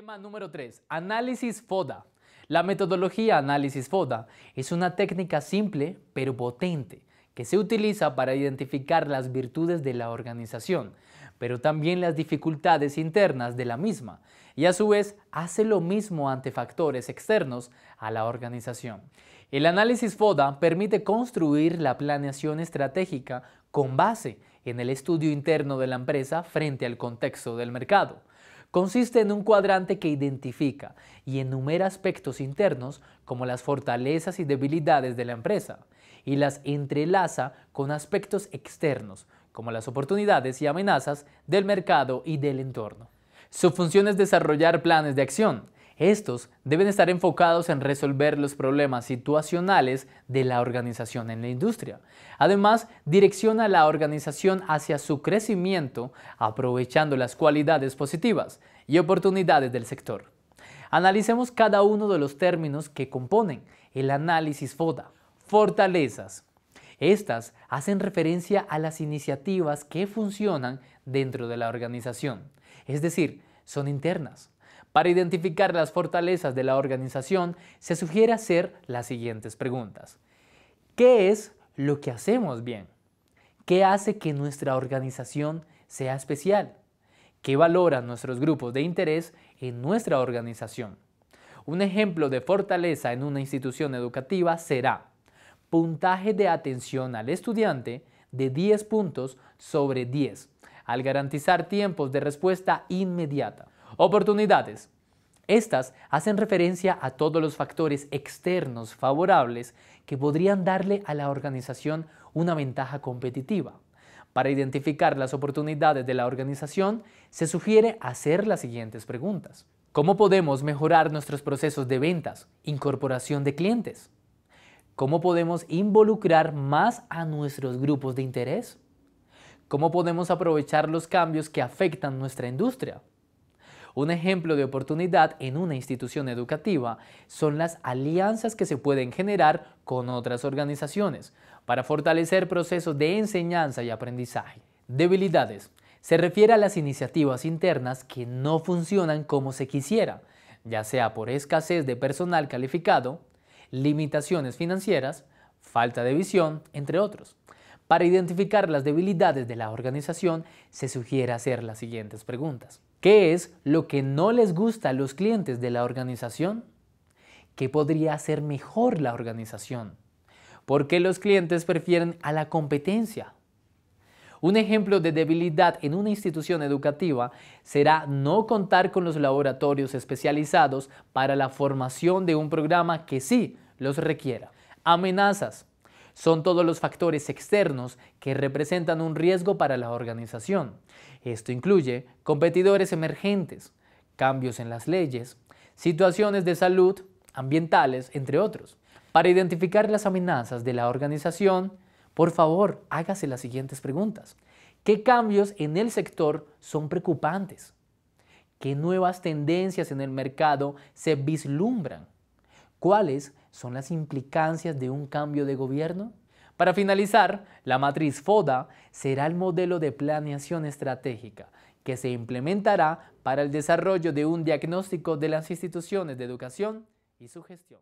Tema número 3. Análisis FODA. La metodología análisis FODA es una técnica simple pero potente que se utiliza para identificar las virtudes de la organización, pero también las dificultades internas de la misma, y a su vez hace lo mismo ante factores externos a la organización. El análisis FODA permite construir la planeación estratégica con base en el estudio interno de la empresa frente al contexto del mercado. Consiste en un cuadrante que identifica y enumera aspectos internos como las fortalezas y debilidades de la empresa y las entrelaza con aspectos externos como las oportunidades y amenazas del mercado y del entorno. Su función es desarrollar planes de acción estos deben estar enfocados en resolver los problemas situacionales de la organización en la industria. Además, direcciona la organización hacia su crecimiento aprovechando las cualidades positivas y oportunidades del sector. Analicemos cada uno de los términos que componen el análisis FODA. Fortalezas. Estas hacen referencia a las iniciativas que funcionan dentro de la organización, es decir, son internas. Para identificar las fortalezas de la organización, se sugiere hacer las siguientes preguntas. ¿Qué es lo que hacemos bien? ¿Qué hace que nuestra organización sea especial? ¿Qué valoran nuestros grupos de interés en nuestra organización? Un ejemplo de fortaleza en una institución educativa será puntaje de atención al estudiante de 10 puntos sobre 10, al garantizar tiempos de respuesta inmediata. Oportunidades. Estas hacen referencia a todos los factores externos favorables que podrían darle a la organización una ventaja competitiva. Para identificar las oportunidades de la organización, se sugiere hacer las siguientes preguntas. ¿Cómo podemos mejorar nuestros procesos de ventas, incorporación de clientes? ¿Cómo podemos involucrar más a nuestros grupos de interés? ¿Cómo podemos aprovechar los cambios que afectan nuestra industria? Un ejemplo de oportunidad en una institución educativa son las alianzas que se pueden generar con otras organizaciones para fortalecer procesos de enseñanza y aprendizaje. Debilidades. Se refiere a las iniciativas internas que no funcionan como se quisiera, ya sea por escasez de personal calificado, limitaciones financieras, falta de visión, entre otros. Para identificar las debilidades de la organización, se sugiere hacer las siguientes preguntas. ¿Qué es lo que no les gusta a los clientes de la organización? ¿Qué podría hacer mejor la organización? ¿Por qué los clientes prefieren a la competencia? Un ejemplo de debilidad en una institución educativa será no contar con los laboratorios especializados para la formación de un programa que sí los requiera. Amenazas. Son todos los factores externos que representan un riesgo para la organización. Esto incluye competidores emergentes, cambios en las leyes, situaciones de salud, ambientales, entre otros. Para identificar las amenazas de la organización, por favor, hágase las siguientes preguntas. ¿Qué cambios en el sector son preocupantes? ¿Qué nuevas tendencias en el mercado se vislumbran? ¿Cuáles son las implicancias de un cambio de gobierno? Para finalizar, la matriz FODA será el modelo de planeación estratégica que se implementará para el desarrollo de un diagnóstico de las instituciones de educación y su gestión.